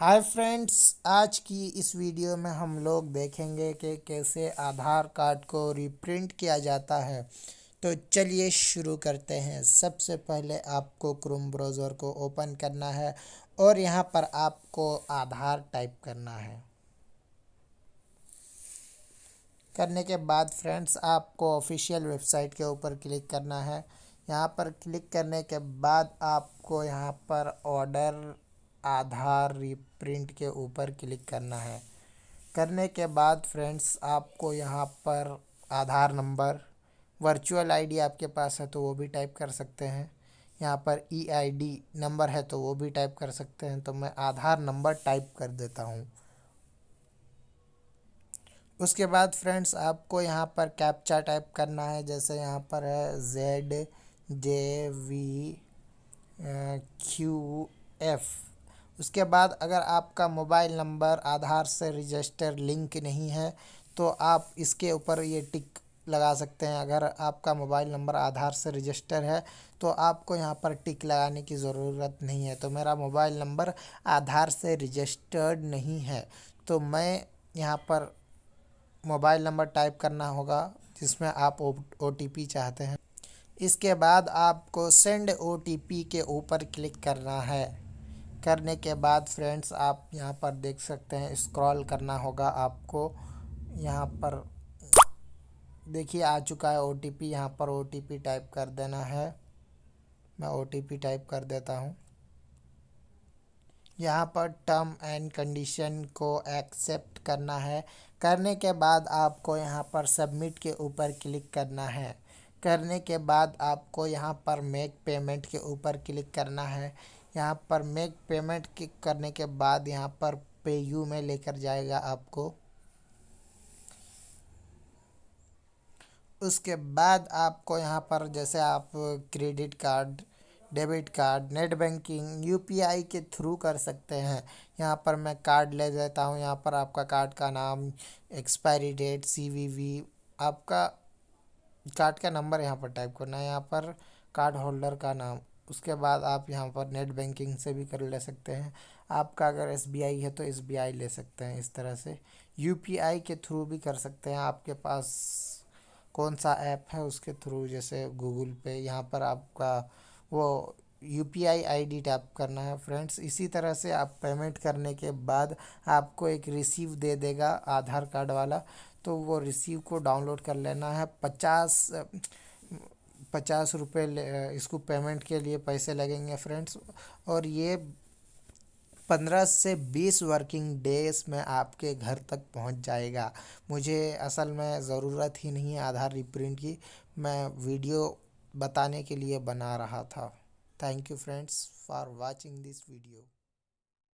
hi friends आज की इस वीडियो में हम लोग देखेंगे कि कैसे आधार कार्ड को रिप्रिंट किया जाता है तो चलिए शुरू करते हैं सबसे पहले आपको क्रोम ब्राउज़र को ओपन करना है और यहाँ पर आपको आधार टाइप करना है करने के बाद फ्रेंड्स आपको ऑफिशियल वेबसाइट के ऊपर क्लिक करना है यहाँ पर क्लिक करने के बाद आपको यहाँ पर ऑर्डर आधार रिप्रिंट के ऊपर क्लिक करना है करने के बाद फ्रेंड्स आपको यहाँ पर आधार नंबर वर्चुअल आईडी आपके पास है तो वो भी टाइप कर सकते हैं यहाँ पर ई आई डी नंबर है तो वो भी टाइप कर सकते हैं तो मैं आधार नंबर टाइप कर देता हूँ उसके बाद फ्रेंड्स आपको यहाँ पर कैप्चा टाइप करना है जैसे यहाँ पर है Z J V Q F उसके बाद अगर आपका मोबाइल नंबर आधार से रजिस्टर लिंक नहीं है तो आप इसके ऊपर ये टिक लगा सकते हैं अगर आपका मोबाइल नंबर आधार से रजिस्टर है तो आपको यहाँ पर टिक लगाने की ज़रूरत नहीं है तो मेरा मोबाइल नंबर आधार से रजिस्टर्ड नहीं है तो मैं यहाँ पर मोबाइल नंबर टाइप करना होगा जिसमें आप ओ चाहते हैं इसके बाद आपको सेंड ओ के ऊपर क्लिक करना है करने के बाद फ्रेंड्स आप यहाँ पर देख सकते हैं स्क्रॉल करना होगा आपको यहाँ पर देखिए आ चुका है ओ टी पी यहाँ पर ओ टी पी टाइप कर देना है मैं ओ टी पी टाइप कर देता हूँ यहाँ पर टर्म एंड कंडीशन को एक्सेप्ट करना है करने के बाद आपको यहाँ पर सबमिट के ऊपर क्लिक करना है करने के बाद आपको यहाँ पर मेक पेमेंट के ऊपर क्लिक करना है यहाँ पर मेक पेमेंट क्लिक करने के बाद यहाँ पर पे यू में लेकर जाएगा आपको उसके बाद आपको यहाँ पर जैसे आप credit card debit card net banking UPI के थ्रू कर सकते हैं यहाँ पर मैं कार्ड ले देता हूँ यहाँ पर आपका कार्ड का नाम एक्सपायरी डेट सीवीवी आपका कार्ड का नंबर यहाँ पर टाइप करना है यहाँ पर कार्ड होल्डर का नाम उसके बाद आप यहाँ पर नेट बैंकिंग से भी कर ले सकते हैं आपका अगर एस है तो एस ले सकते हैं इस तरह से यू के थ्रू भी कर सकते हैं आपके पास कौन सा ऐप है उसके थ्रू जैसे गूगल पे यहाँ पर आपका वो U P I I D tap करना है फ्रेंड्स इसी तरह से आप पेमेंट करने के बाद आपको एक रिसीव दे देगा आधार कार्ड वाला तो वो रिसीव को डाउनलोड कर लेना है पचास पचास रुपये इसको पेमेंट के लिए पैसे लगेंगे फ्रेंड्स और ये पंद्रह से बीस वर्किंग डेज में आपके घर तक पहुंच जाएगा मुझे असल में ज़रूरत ही नहीं है आधार रिप्रिंट की मैं वीडियो बताने के लिए बना रहा था thank you friends for watching this video